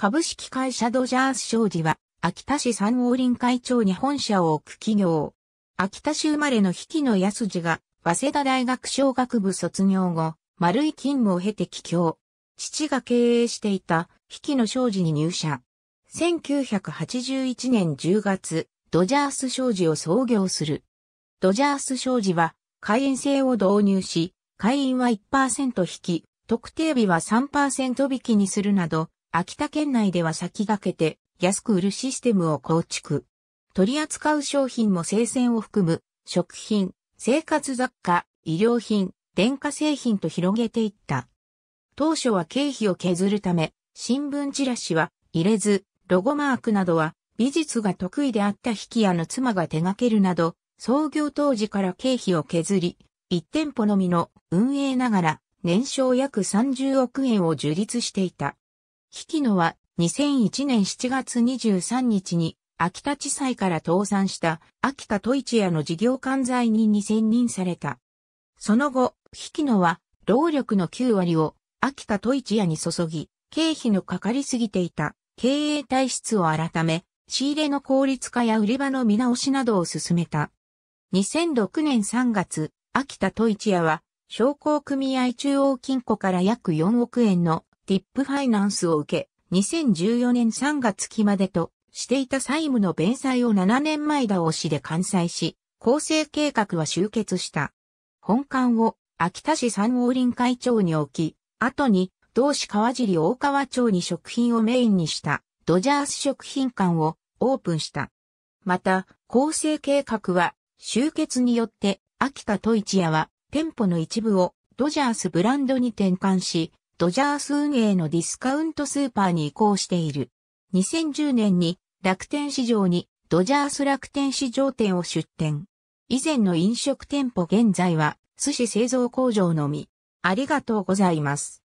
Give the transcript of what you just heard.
株式会社ドジャース商事は、秋田市三王林会長に本社を置く企業。秋田市生まれの引の安次が、早稲田大学商学部卒業後、丸い勤務を経て帰郷。父が経営していた、引の商事に入社。1981年10月、ドジャース商事を創業する。ドジャース商事は、会員制を導入し、会員は1%引き、特定日は3%引きにするなど、秋田県内では先駆けて安く売るシステムを構築。取り扱う商品も生鮮を含む食品、生活雑貨、医療品、電化製品と広げていった。当初は経費を削るため、新聞チラシは入れず、ロゴマークなどは美術が得意であった引き屋の妻が手掛けるなど、創業当時から経費を削り、1店舗のみの運営ながら年商約30億円を樹立していた。引キノは2001年7月23日に秋田地裁から倒産した秋田都一屋の事業管財人に選任された。その後、ヒキノは労力の9割を秋田都一屋に注ぎ、経費のかかりすぎていた経営体質を改め、仕入れの効率化や売り場の見直しなどを進めた。2006年3月、秋田都一屋は商工組合中央金庫から約4億円のディップファイナンスを受け、2014年3月期までとしていた債務の弁済を7年前倒しで完済し、構成計画は終結した。本館を秋田市三王林会長に置き、後に同市川尻大川町に食品をメインにしたドジャース食品館をオープンした。また、構成計画は終結によって秋田と一夜は店舗の一部をドジャースブランドに転換し、ドジャース運営のディスカウントスーパーに移行している。2010年に楽天市場にドジャース楽天市場店を出店。以前の飲食店舗現在は寿司製造工場のみ。ありがとうございます。